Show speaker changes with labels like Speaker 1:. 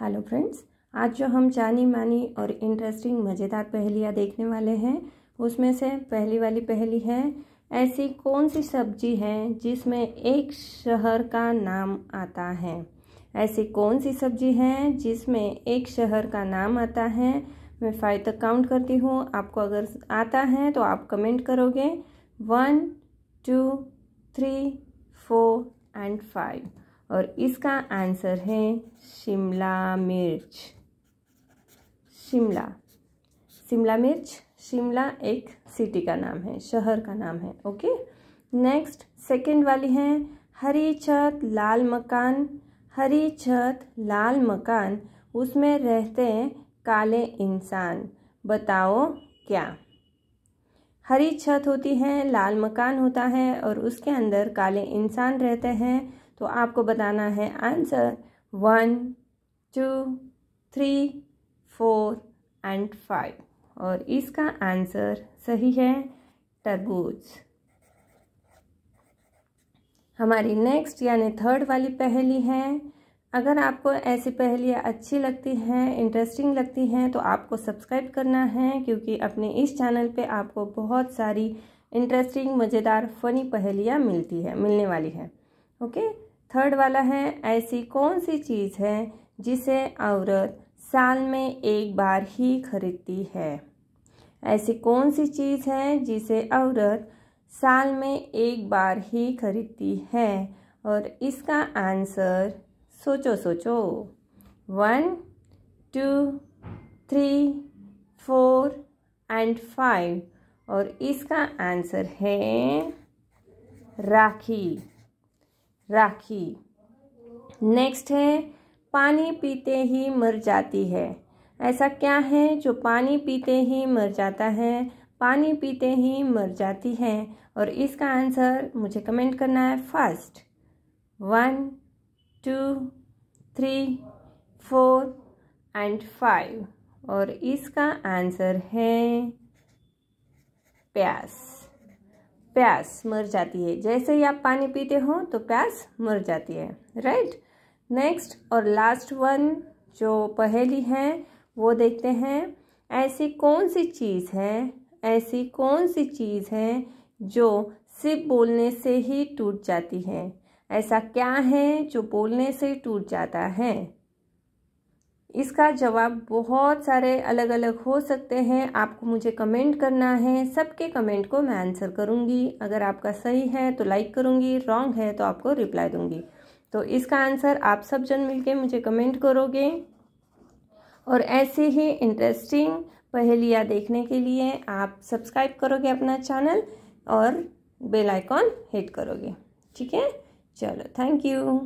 Speaker 1: hello friends आज जो हम जानी मानी और इंटरेस्टिंग मज़ेदार पहेलियाँ देखने वाले हैं उसमें से पहली वाली पहेली है ऐसी कौन सी सब्जी है जिसमें एक शहर का नाम आता है ऐसी कौन सी सब्जी है जिसमें एक शहर का नाम आता है मैं फाइव तक काउंट करती हूँ आपको अगर आता है तो आप कमेंट करोगे one two three four and five और इसका आंसर है शिमला मिर्च शिमला शिमला मिर्च शिमला एक सिटी का नाम है शहर का नाम है ओके नेक्स्ट सेकंड वाली है हरी छत लाल मकान हरी छत लाल मकान उसमें रहते हैं काले इंसान बताओ क्या हरी छत होती है लाल मकान होता है और उसके अंदर काले इंसान रहते हैं तो आपको बताना है answer one two three four and five और इसका आंसर सही है तरबूज हमारी नेक्स्ट यानी थर्ड वाली पहेली है अगर आपको ऐसी पहेलियाँ अच्छी लगती हैं इंटरेस्टिंग लगती हैं तो आपको सब्सक्राइब करना है क्योंकि अपने इस चैनल पे आपको बहुत सारी इंटरेस्टिंग मज़ेदार फ़नी पहेलियाँ मिलती है मिलने वाली है ओके थर्ड वाला है ऐसी कौन सी चीज़ है जिसे औरत साल में एक बार ही खरीदती है ऐसी कौन सी चीज़ है जिसे औरत साल में एक बार ही खरीदती है और इसका आंसर सोचो सोचो one two three four and five और इसका आंसर है राखी राखी नेक्स्ट है पानी पीते ही मर जाती है ऐसा क्या है जो पानी पीते ही मर जाता है पानी पीते ही मर जाती है और इसका आंसर मुझे कमेंट करना है first one two three four and five और इसका आंसर है प्यास प्यास मर जाती है जैसे ही आप पानी पीते हो तो प्यास मर जाती है राइट नेक्स्ट और लास्ट वन जो पहेली है वो देखते हैं ऐसी कौन सी चीज़ है ऐसी कौन सी चीज़ है जो सिर्फ बोलने से ही टूट जाती है ऐसा क्या है जो बोलने से टूट जाता है इसका जवाब बहुत सारे अलग अलग हो सकते हैं आपको मुझे कमेंट करना है सबके कमेंट को मैं आंसर करूंगी अगर आपका सही है तो लाइक करूंगी रॉन्ग है तो आपको रिप्लाई दूंगी तो इसका आंसर आप सब जन मिलके मुझे कमेंट करोगे और ऐसे ही इंटरेस्टिंग पहेलियाँ देखने के लिए आप सब्सक्राइब करोगे अपना चैनल और बेलाइकॉन हिट करोगे ठीक है चलो थैंक यू